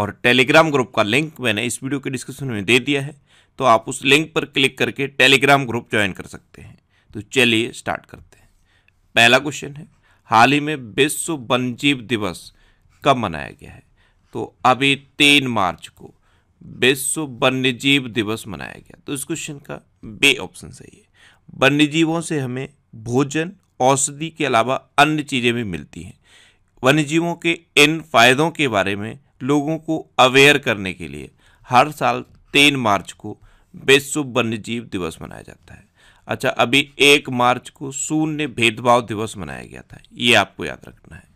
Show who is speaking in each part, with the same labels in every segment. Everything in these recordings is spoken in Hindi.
Speaker 1: और टेलीग्राम ग्रुप का लिंक मैंने इस वीडियो के डिस्क्रिप्शन में दे दिया है तो आप उस लिंक पर क्लिक करके टेलीग्राम ग्रुप ज्वाइन कर सकते हैं तो चलिए स्टार्ट करते हैं पहला क्वेश्चन है हाल ही में विश्व वन्यजीव दिवस कब मनाया गया है तो अभी तीन मार्च को विश्व वन्यजीव दिवस मनाया गया तो इस क्वेश्चन का बे ऑप्शन सही है वन्यजीवों से हमें भोजन औषधि के अलावा अन्य चीज़ें भी मिलती हैं वन्यजीवों के इन फायदों के बारे में लोगों को अवेयर करने के लिए हर साल तीन मार्च को विश्व वन्यजीव दिवस मनाया जाता है अच्छा अभी एक मार्च को शून्य भेदभाव दिवस मनाया गया था ये आपको याद रखना है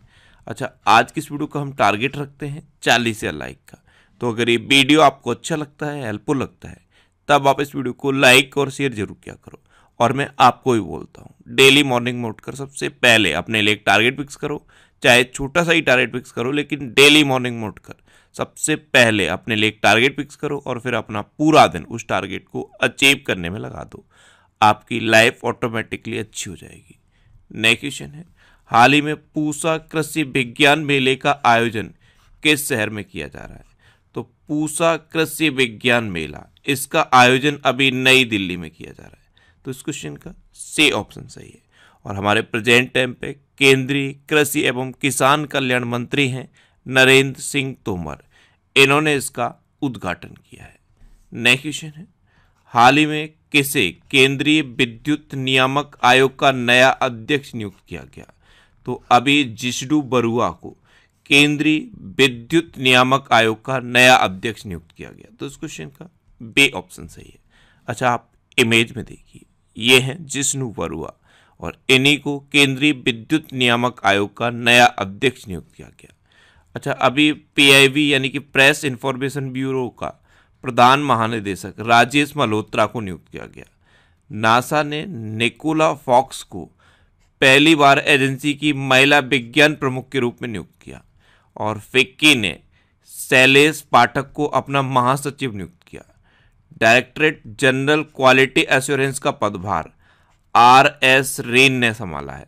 Speaker 1: अच्छा आज की इस वीडियो का हम टारगेट रखते हैं चालीस या लाइक का तो अगर ये वीडियो आपको अच्छा लगता है हेल्पफुल लगता है तब आप इस वीडियो को लाइक और शेयर जरूर किया करो और मैं आपको ही बोलता हूँ डेली मॉर्निंग में उठकर सबसे पहले अपने लिए एक टारगेट फिक्स करो चाहे छोटा सा ही टारगेट फिक्स करो लेकिन डेली मॉर्निंग में उठकर सबसे पहले अपने लिए एक टारगेट फिक्स करो और फिर अपना पूरा दिन उस टारगेट को अचीव करने में लगा दो आपकी लाइफ ऑटोमेटिकली अच्छी हो जाएगी नेक्स्ट क्वेश्चन है हाल ही में पूसा कृषि विज्ञान मेले का आयोजन किस शहर में किया जा रहा है तो पूसा कृषि विज्ञान मेला इसका आयोजन अभी नई दिल्ली में किया जा रहा है तो इस क्वेश्चन का से ऑप्शन सही है और हमारे प्रेजेंट टाइम पे केंद्रीय कृषि एवं किसान कल्याण मंत्री हैं नरेंद्र सिंह तोमर इन्होंने इसका उद्घाटन किया है नेक्स्ट क्वेश्चन है हाल ही में किसे केंद्रीय विद्युत नियामक आयोग का नया अध्यक्ष नियुक्त किया गया तो अभी जिष्णु बरुआ को केंद्रीय विद्युत नियामक आयोग का नया अध्यक्ष नियुक्त किया गया तो इस क्वेश्चन का बे ऑप्शन सही है अच्छा आप इमेज में देखिए ये हैं जिष्णु बरुआ और इन्हीं को केंद्रीय विद्युत नियामक आयोग का नया अध्यक्ष नियुक्त किया गया अच्छा अभी पीआईबी यानी कि प्रेस इंफॉर्मेशन ब्यूरो का प्रधान महानिदेशक राजेश मल्होत्रा को नियुक्त किया गया नासा ने निकोला फॉक्स को पहली बार एजेंसी की महिला विज्ञान प्रमुख के रूप में नियुक्त किया और फिक्की ने शैलेश पाठक को अपना महासचिव नियुक्त किया डायरेक्टरेट जनरल क्वालिटी एश्योरेंस का पदभार आर एस रेन ने संभाला है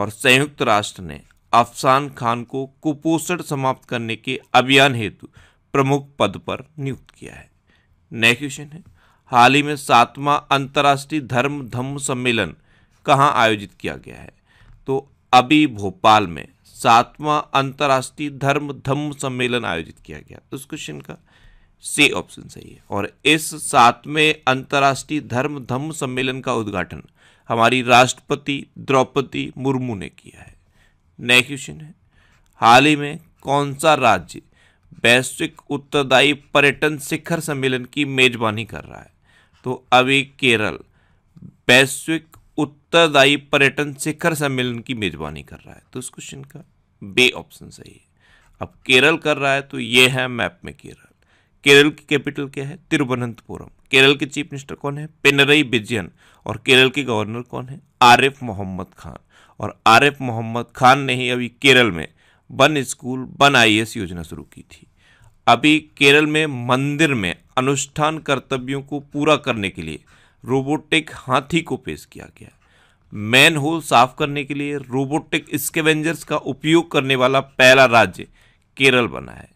Speaker 1: और संयुक्त राष्ट्र ने अफसान खान को कुपोषण समाप्त करने के अभियान हेतु प्रमुख पद पर नियुक्त किया है नेक्स्ट क्वेश्चन है हाल ही में सातवां अंतर्राष्ट्रीय धर्म धम्म सम्मेलन कहाँ आयोजित किया गया है तो अभी भोपाल में सातवां अंतर्राष्ट्रीय धर्म धम्म सम्मेलन आयोजित किया गया तो उस क्वेश्चन का सी ऑप्शन सही है और इस सातवें अंतर्राष्ट्रीय धर्म धम्म सम्मेलन का उद्घाटन हमारी राष्ट्रपति द्रौपदी मुर्मू ने किया है नया क्वेश्चन है हाल ही में कौन सा राज्य वैश्विक उत्तरदायी पर्यटन शिखर सम्मेलन की मेजबानी कर रहा है तो अभी केरल वैश्विक उत्तरदायी पर्यटन शिखर सम्मेलन की मेजबानी कर रहा है तो इस क्वेश्चन का बे ऑप्शन सही है अब केरल कर रहा है तो ये है मैप में केरल केरल की कैपिटल क्या है तिरुवनंतपुरम केरल के चीफ मिनिस्टर कौन है पिनरई विजयन और केरल के गवर्नर कौन है आरिफ मोहम्मद खान और आरिफ मोहम्मद खान ने ही अभी केरल में वन स्कूल वन आई योजना शुरू की थी अभी केरल में मंदिर में अनुष्ठान कर्तव्यों को पूरा करने के लिए रोबोटिक हाथी को पेश किया गया मैन होल साफ करने के लिए रोबोटिक स्केवेंजर्स का उपयोग करने वाला पहला राज्य केरल बना है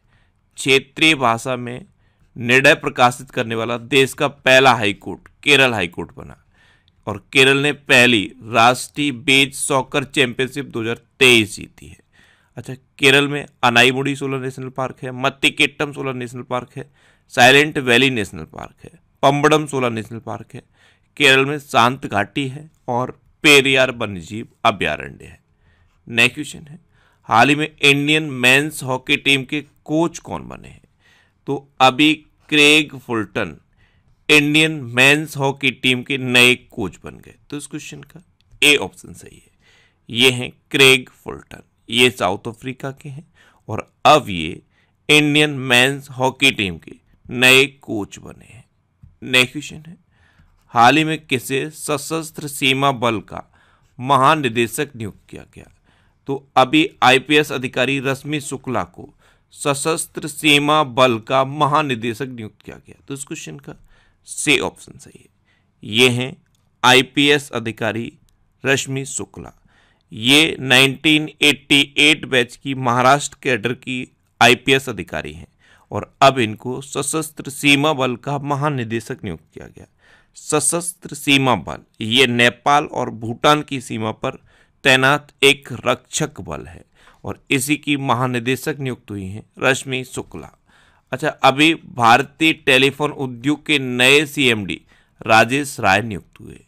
Speaker 1: क्षेत्रीय भाषा में निर्णय प्रकाशित करने वाला देश का पहला हाईकोर्ट केरल हाईकोर्ट बना और केरल ने पहली राष्ट्रीय बेच सॉकर चैंपियनशिप 2023 जीती है अच्छा केरल में अनाईमुड़ी सोलर नेशनल पार्क है मत्तिकेट्टम सोलर नेशनल पार्क है साइलेंट वैली नेशनल पार्क है पम्बडम सोलर नेशनल पार्क है केरल में शांत घाटी है और पेरियार वन्यजीव अभ्यारण्य है नेक्स्ट क्वेश्चन है हाल ही में इंडियन मेंस हॉकी टीम के कोच कौन बने हैं तो अभी Craig Fulton Indian men's hockey team के नए कोच बन गए तो इस क्वेश्चन का ए ऑप्शन सही है ये हैं क्रेग फुलटन ये साउथ अफ्रीका के हैं और अब ये इंडियन मेंस हॉकी टीम के नए कोच बने हैं नेक्स्ट क्वेश्चन है हाल ही में किसे सशस्त्र सीमा बल का महानिदेशक नियुक्त किया गया तो अभी आईपीएस अधिकारी रश्मि शुक्ला को सशस्त्र सीमा बल का महानिदेशक नियुक्त किया गया तो इस क्वेश्चन का से ऑप्शन सही है ये हैं आईपीएस अधिकारी रश्मि शुक्ला ये 1988 बैच की महाराष्ट्र कैडर की आईपीएस अधिकारी हैं और अब इनको सशस्त्र सीमा बल का महानिदेशक नियुक्त किया गया सशस्त्र सीमा बल ये नेपाल और भूटान की सीमा पर तैनात एक रक्षक बल है और इसी की महानिदेशक नियुक्त हुई हैं रश्मि शुक्ला अच्छा अभी भारतीय टेलीफोन उद्योग के नए सीएमडी राजेश राय नियुक्त हुए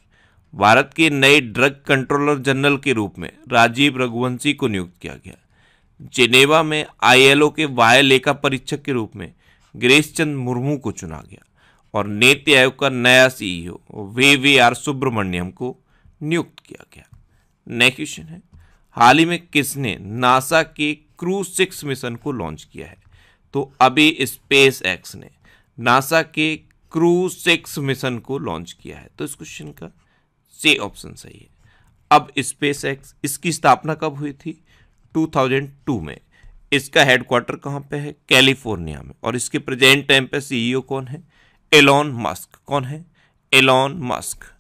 Speaker 1: भारत के नए ड्रग कंट्रोलर जनरल के रूप में राजीव रघुवंशी को नियुक्त किया गया जिनेवा में आईएलओ के वाय लेखा परीक्षक के रूप में गिरीश चंद मुर्मू को चुना गया और नीति आयोग का नया CEO V V R Subrahmanyam को नियुक्त किया गया नेक्स्ट क्वेश्चन है हाल ही में किसने नासा के क्रू सिक्स मिशन को लॉन्च किया है तो अभी स्पेस एक्स ने नासा के क्रू सिक्स मिशन को लॉन्च किया है तो इस क्वेश्चन का से ऑप्शन सही है अब स्पेस एक्स इसकी स्थापना कब हुई थी 2002 में इसका हेडक्वार्टर कहाँ पे है कैलिफोर्निया में और इसके प्रेजेंट टाइम पे सीईओ e कौन है एलॉन मस्क कौन है एलॉन मस्क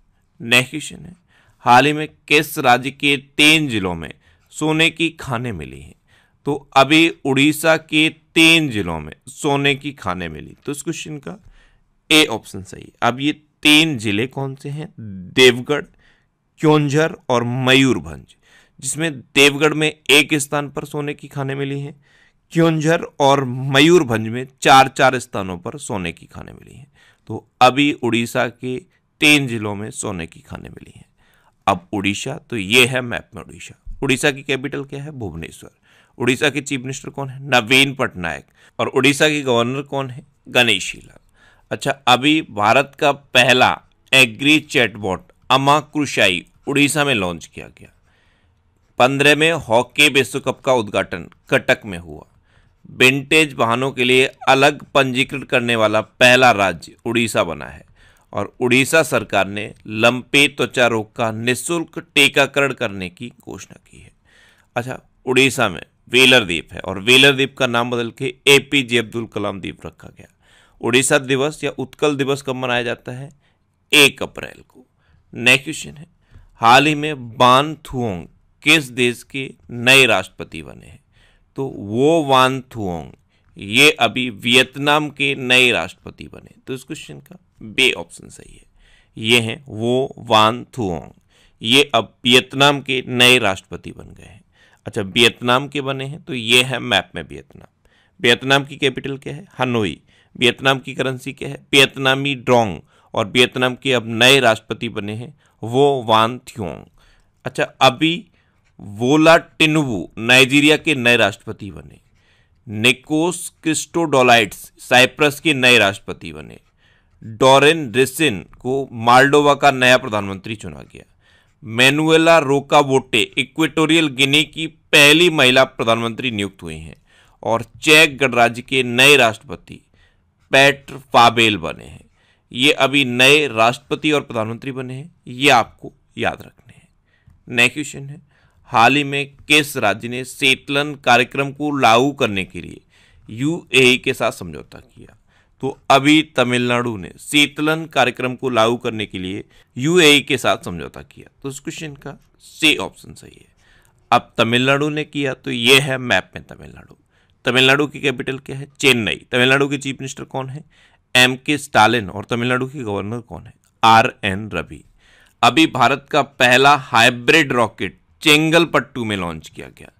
Speaker 1: नेक्स्ट क्वेश्चन है हाल ही में किस राज्य के तीन जिलों में सोने की खाने मिली हैं तो अभी उड़ीसा के तीन जिलों में सोने की खाने मिली तो इस क्वेश्चन का ए ऑप्शन सही है अब ये तीन जिले कौन से हैं देवगढ़ क्योंझर और मयूरभंज जिसमें देवगढ़ में एक स्थान पर सोने की खाने मिली हैं क्योंझर और मयूरभंज में चार चार स्थानों पर सोने की खाने मिली हैं तो अभी उड़ीसा के तीन जिलों में सोने की खाने मिली हैं अब उड़ीसा तो ये है मैप में उड़ीसा उड़ीसा की कैपिटल क्या है भुवनेश्वर उड़ीसा के चीफ मिनिस्टर कौन है नवीन पटनायक और उड़ीसा के गवर्नर कौन है गणेश अच्छा अभी भारत का पहला एग्री चैटबॉट अमा क्रुशाई उड़ीसा में लॉन्च किया गया पंद्रह में हॉकी विश्व कप का उद्घाटन कटक में हुआ विंटेज वाहनों के लिए अलग पंजीकृत करने वाला पहला राज्य उड़ीसा बना है और उड़ीसा सरकार ने लंपे त्वचा रोग का निःशुल्क टीकाकरण करने की घोषणा की है अच्छा उड़ीसा में वेलर द्वीप है और वेलर द्वीप का नाम बदल के ए पी जे अब्दुल कलाम द्वीप रखा गया उड़ीसा दिवस या उत्कल दिवस कब मनाया जाता है एक अप्रैल को नेक्स्ट क्वेश्चन है हाल ही में बान थुओंग किस देश के नए राष्ट्रपति बने हैं तो वो वान थुओंग ये अभी वियतनाम के नए राष्ट्रपति बने तो इस क्वेश्चन का बे ऑप्शन सही है ये हैं वो वान थुओंग ये अब वियतनाम के नए राष्ट्रपति बन गए हैं अच्छा वियतनाम के बने हैं तो ये है मैप में वियतनाम वियतनाम की कैपिटल क्या है हनोई वियतनाम की करेंसी क्या है वियतनामी ड्रोंग और वियतनाम के अब नए राष्ट्रपति बने हैं वो वान थ्योंग अच्छा अभी वोला टिनुबू नाइजीरिया के नए राष्ट्रपति बने निकोस क्रिस्टोडोलाइट्स साइप्रस के नए राष्ट्रपति बने डोरेन रेसिन को माल्डोवा का नया प्रधानमंत्री चुना गया मैनुएला रोकावोटे इक्वेटोरियल गिनी की पहली महिला प्रधानमंत्री नियुक्त हुई हैं और चेक गणराज्य के नए राष्ट्रपति पैट्र फाबेल बने हैं ये अभी नए राष्ट्रपति और प्रधानमंत्री बने हैं ये आपको याद रखने हैं नेक्स्ट क्वेश्चन है हाल ही में किस राज्य ने सेटलन कार्यक्रम को लागू करने के लिए यूएई के साथ समझौता किया तो अभी तमिलनाडु ने शीतलन कार्यक्रम को लागू करने के लिए यूएई e के साथ समझौता किया तो इस क्वेश्चन का से ऑप्शन सही है अब तमिलनाडु ने किया तो यह है मैप में तमिलनाडु तमिलनाडु की कैपिटल क्या है चेन्नई तमिलनाडु के चीफ मिनिस्टर कौन है एम के स्टालिन और तमिलनाडु के गवर्नर कौन है आर एन रवि अभी भारत का पहला हाइब्रिड रॉकेट चेंगलपट्टू में लॉन्च किया गया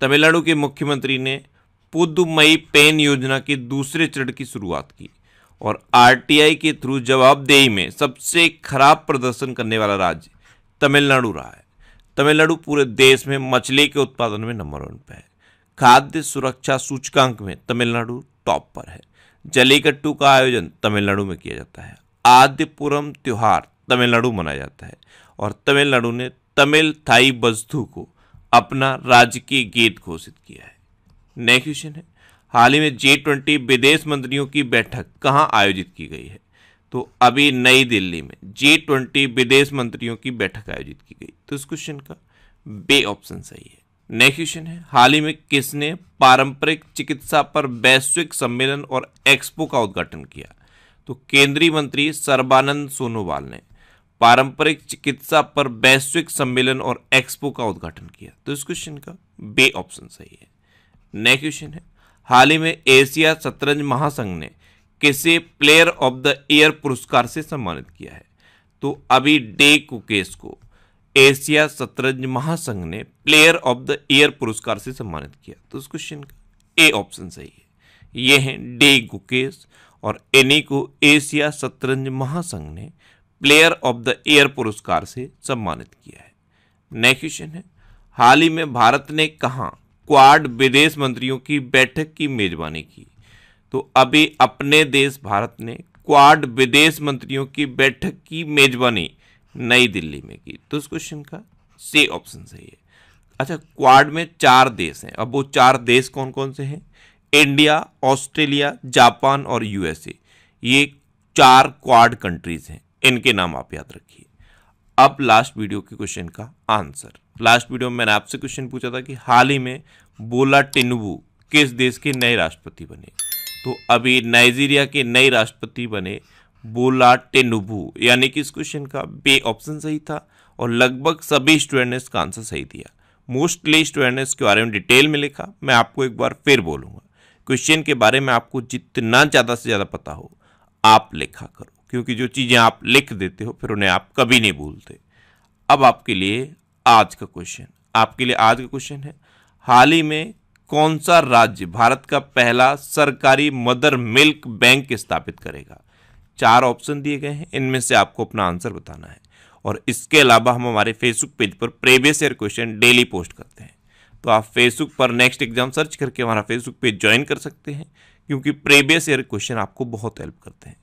Speaker 1: तमिलनाडु के मुख्यमंत्री ने पुदुमई पेन योजना के दूसरे चरण की शुरुआत की और आरटीआई के थ्रू जवाबदेही में सबसे खराब प्रदर्शन करने वाला राज्य तमिलनाडु रहा है तमिलनाडु पूरे देश में मछली के उत्पादन में नंबर वन पर है खाद्य सुरक्षा सूचकांक में तमिलनाडु टॉप पर है जलीकट्टू का आयोजन तमिलनाडु में किया जाता है आदिपुरम त्यौहार तमिलनाडु मनाया जाता है और तमिलनाडु ने तमिल थाई बस्तु को अपना राजकीय गीत घोषित किया है नेक्स्ट क्वेश्चन है हाल ही में जे ट्वेंटी विदेश मंत्रियों की बैठक कहाँ आयोजित की गई है तो अभी नई दिल्ली में जे ट्वेंटी विदेश मंत्रियों की बैठक आयोजित की गई तो इस क्वेश्चन का बे ऑप्शन सही है नेक्स्ट क्वेश्चन है हाल ही में किसने पारंपरिक चिकित्सा पर वैश्विक सम्मेलन और एक्सपो का उद्घाटन किया तो केंद्रीय मंत्री सर्बानंद सोनोवाल ने पारंपरिक चिकित्सा पर वैश्विक सम्मेलन और एक्सपो का उद्घाटन किया तो इस क्वेश्चन का बे ऑप्शन सही है नेक्स्ट क्वेश्चन है हाल ही में एशिया शतरंज महासंघ ने किसे प्लेयर ऑफ द ईयर पुरस्कार से सम्मानित किया है तो अभी डे कुकेश को एशिया शतरंज महासंघ ने प्लेयर ऑफ द ईयर पुरस्कार से सम्मानित किया तो इस क्वेश्चन का ए ऑप्शन सही है ये हैं डे गुकेश और एनी को एशिया शतरंज महासंघ ने प्लेयर ऑफ द ईयर पुरस्कार से सम्मानित किया है नेक्स्ट क्वेश्चन है हाल ही में भारत ने कहाँ क्वाड विदेश मंत्रियों की बैठक की मेजबानी की तो अभी अपने देश भारत ने क्वाड विदेश मंत्रियों की बैठक की मेजबानी नई दिल्ली में की तो इस क्वेश्चन का सी ऑप्शन सही है अच्छा क्वाड में चार देश हैं अब वो चार देश कौन कौन से हैं इंडिया ऑस्ट्रेलिया जापान और यूएसए ये चार क्वाड कंट्रीज हैं इनके नाम आप याद रखिए अब लास्ट वीडियो के क्वेश्चन का आंसर लास्ट वीडियो में मैंने आपसे क्वेश्चन पूछा था कि हाल ही में बोला टिनबू किस देश के नए राष्ट्रपति बने तो अभी नाइजीरिया के नए राष्ट्रपति बने बोला टेनुबू यानी कि इस क्वेश्चन का बे ऑप्शन सही था और लगभग सभी स्टूडेंट ने इसका आंसर सही दिया मोस्टली स्टूडेंट ने इसके बारे में डिटेल में लिखा मैं आपको एक बार फिर बोलूँगा क्वेश्चन के बारे में आपको जितना ज़्यादा से ज़्यादा पता हो आप लिखा करो क्योंकि जो चीज़ें आप लिख देते हो फिर उन्हें आप कभी नहीं भूलते अब आपके लिए आज का क्वेश्चन आपके लिए आज का क्वेश्चन है हाल ही में कौन सा राज्य भारत का पहला सरकारी मदर मिल्क बैंक स्थापित करेगा चार ऑप्शन दिए गए हैं इनमें से आपको अपना आंसर बताना है और इसके अलावा हम हमारे फेसबुक पेज पर previous year question daily post करते हैं तो आप फेसबुक पर नेक्स्ट एग्जाम सर्च करके हमारा फेसबुक पेज ज्वाइन कर सकते हैं क्योंकि प्रीवियस ईयर क्वेश्चन आपको बहुत हेल्प करते हैं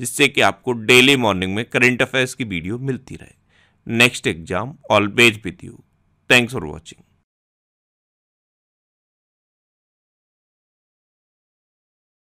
Speaker 1: जिससे कि आपको डेली मॉर्निंग में करंट अफेयर्स की वीडियो मिलती रहे next exam always with you thanks for watching